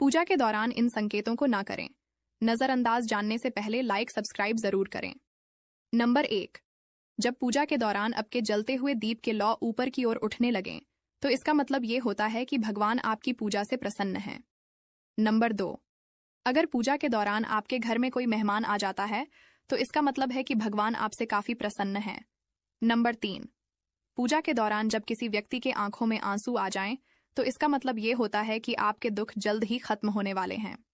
पूजा के दौरान इन संकेतों को ना करें नज़रअंदाज जानने से पहले लाइक सब्सक्राइब जरूर करें नंबर एक जब पूजा के दौरान आपके जलते हुए दीप के लौ ऊपर की ओर उठने लगे तो इसका मतलब ये होता है कि भगवान आपकी पूजा से प्रसन्न है नंबर दो अगर पूजा के दौरान आपके घर में कोई मेहमान आ जाता है तो इसका मतलब है कि भगवान आपसे काफी प्रसन्न है नंबर तीन पूजा के दौरान जब किसी व्यक्ति के आंखों में आंसू आ जाएं तो इसका मतलब ये होता है कि आपके दुख जल्द ही खत्म होने वाले हैं